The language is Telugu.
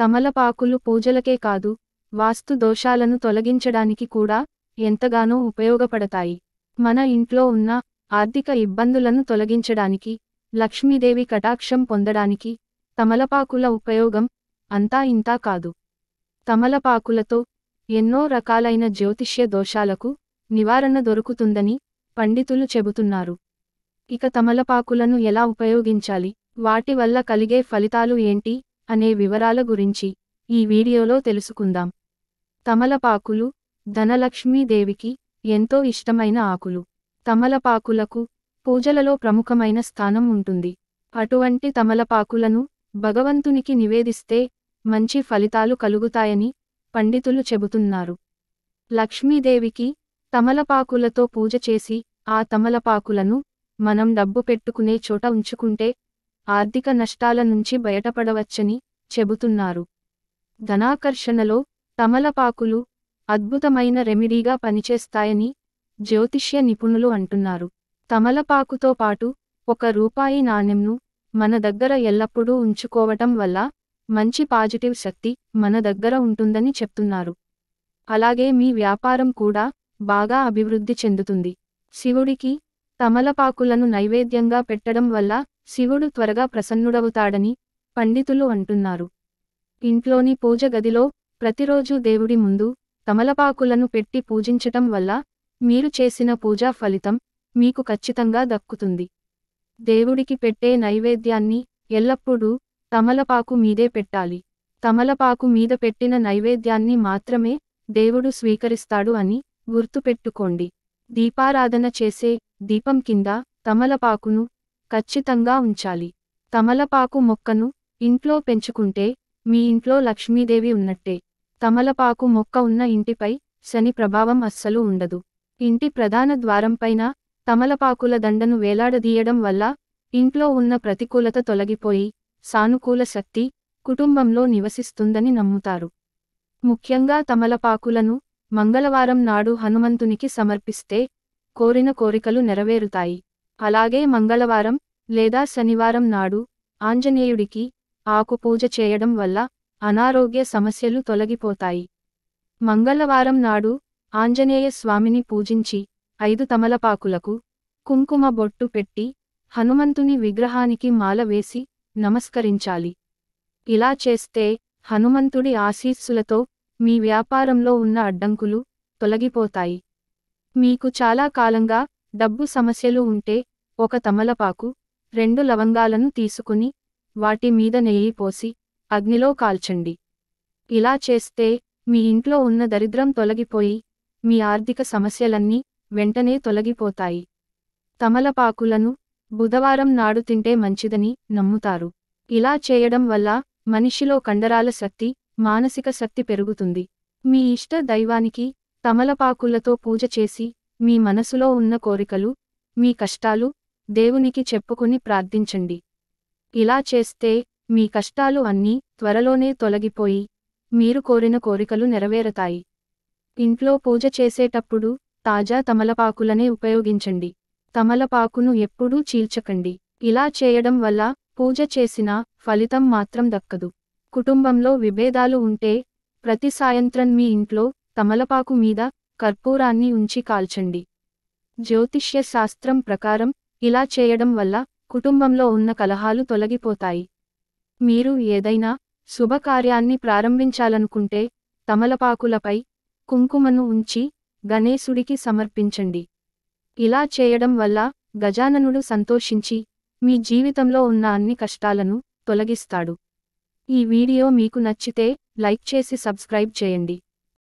తమలపాకులు పూజలకే కాదు వాస్తు దోషాలను తొలగించడానికి కూడా ఎంతగానో ఉపయోగపడతాయి మన ఇంట్లో ఉన్న ఆర్థిక ఇబ్బందులను తొలగించడానికి లక్ష్మీదేవి కటాక్షం పొందడానికి తమలపాకుల ఉపయోగం అంతా ఇంతా కాదు తమలపాకులతో ఎన్నో రకాలైన జ్యోతిష్య దోషాలకు నివారణ దొరుకుతుందని పండితులు చెబుతున్నారు ఇక తమలపాకులను ఎలా ఉపయోగించాలి వాటి వల్ల కలిగే ఫలితాలు ఏంటి అనే వివరాల గురించి ఈ వీడియోలో తెలుసుకుందాం తమలపాకులు ధనలక్ష్మీదేవికి ఎంతో ఇష్టమైన ఆకులు తమలపాకులకు పూజలలో ప్రముఖమైన స్థానం ఉంటుంది అటువంటి తమలపాకులను భగవంతునికి నివేదిస్తే మంచి ఫలితాలు కలుగుతాయని పండితులు చెబుతున్నారు లక్ష్మీదేవికి తమలపాకులతో పూజ చేసి ఆ తమలపాకులను మనం డబ్బు పెట్టుకునే చోట ఉంచుకుంటే ఆర్థిక నష్టాల నుంచి బయటపడవచ్చని చెబుతున్నారు ధనాకర్షణలో తమలపాకులు అద్భుతమైన రెమిడీగా పనిచేస్తాయని జ్యోతిష్య నిపుణులు అంటున్నారు తమలపాకుతో పాటు ఒక రూపాయి నాణ్యంను మన దగ్గర ఎల్లప్పుడూ ఉంచుకోవటం వల్ల మంచి పాజిటివ్ శక్తి మన దగ్గర ఉంటుందని చెప్తున్నారు అలాగే మీ వ్యాపారం కూడా బాగా అభివృద్ధి చెందుతుంది శివుడికి తమలపాకులను నైవేద్యంగా పెట్టడం వల్ల శివుడు త్వరగా ప్రసన్నుడవుతాడని పండితులు అంటున్నారు ఇంట్లోని పూజ గదిలో ప్రతిరోజు దేవుడి ముందు తమలపాకులను పెట్టి పూజించటం వల్ల మీరు చేసిన పూజా ఫలితం మీకు ఖచ్చితంగా దక్కుతుంది దేవుడికి పెట్టే నైవేద్యాన్ని ఎల్లప్పుడూ తమలపాకు మీదే పెట్టాలి తమలపాకు మీద పెట్టిన నైవేద్యాన్ని మాత్రమే దేవుడు స్వీకరిస్తాడు అని గుర్తుపెట్టుకోండి దీపారాధన చేసే దీపం కింద తమలపాకును ఖచ్చితంగా ఉంచాలి తమలపాకు మొక్కను ఇంట్లో పెంచుకుంటే మీ ఇంట్లో లక్ష్మీదేవి ఉన్నట్టే తమలపాకు మొక్క ఉన్న ఇంటిపై శని ప్రభావం అస్సలు ఉండదు ఇంటి ప్రధాన ద్వారంపైన తమలపాకుల దండను వేలాడదీయడం వల్ల ఇంట్లో ఉన్న ప్రతికూలత తొలగిపోయి సానుకూల శక్తి కుటుంబంలో నివసిస్తుందని నమ్ముతారు ముఖ్యంగా తమలపాకులను మంగళవారం నాడు హనుమంతునికి సమర్పిస్తే కోరిన కోరికలు నెరవేరుతాయి అలాగే మంగళవారం లేదా శనివారం నాడు ఆంజనేయుడికి ఆకు పూజ చేయడం వల్ల అనారోగ్య సమస్యలు తొలగిపోతాయి మంగళవారం నాడు ఆంజనేయ స్వామిని పూజించి ఐదు తమలపాకులకు కుంకుమ బొట్టు పెట్టి హనుమంతుని విగ్రహానికి మాల వేసి నమస్కరించాలి ఇలా చేస్తే హనుమంతుడి ఆశీస్సులతో మీ వ్యాపారంలో ఉన్న అడ్డంకులు తొలగిపోతాయి మీకు చాలా కాలంగా డబ్బు సమస్యలు ఉంటే ఒక తమలపాకు రెండు లవంగాలను తీసుకుని వాటి మీద నెయ్యి పోసి అగ్నిలో కాల్చండి ఇలా చేస్తే మీ ఇంట్లో ఉన్న దరిద్రం తొలగిపోయి మీ ఆర్థిక సమస్యలన్నీ వెంటనే తొలగిపోతాయి తమలపాకులను బుధవారం నాడు తింటే మంచిదని నమ్ముతారు ఇలా చేయడం వల్ల మనిషిలో కండరాల శక్తి మానసిక శక్తి పెరుగుతుంది మీ ఇష్ట దైవానికి తమలపాకులతో పూజ చేసి మీ మనసులో ఉన్న కోరికలు మీ కష్టాలు దేవునికి చెప్పుకుని ప్రార్థించండి ఇలా చేస్తే మీ కష్టాలు అన్నీ త్వరలోనే తొలగిపోయి మీరు కోరిన కోరికలు నెరవేరతాయి ఇంట్లో పూజ చేసేటప్పుడు తాజా తమలపాకులనే ఉపయోగించండి తమలపాకును ఎప్పుడూ చీల్చకండి ఇలా చేయడం వల్ల పూజ చేసిన ఫలితం మాత్రం దక్కదు కుటుంబంలో విభేదాలు ఉంటే ప్రతి సాయంత్రం మీ ఇంట్లో తమలపాకు మీద కర్పూరాన్ని ఉంచి కాల్చండి జ్యోతిష్య శాస్త్రం ప్రకారం ఇలా చేయడం వల్ల కుటుంబంలో ఉన్న కలహాలు తొలగిపోతాయి మీరు ఏదైనా శుభకార్యాన్ని ప్రారంభించాలనుకుంటే తమలపాకులపై కుంకుమను ఉంచి గణేశుడికి సమర్పించండి ఇలా చేయడం వల్ల గజాననుడు సంతోషించి మీ జీవితంలో ఉన్న అన్ని కష్టాలను తొలగిస్తాడు ఈ వీడియో మీకు నచ్చితే లైక్ చేసి సబ్స్క్రైబ్ చేయండి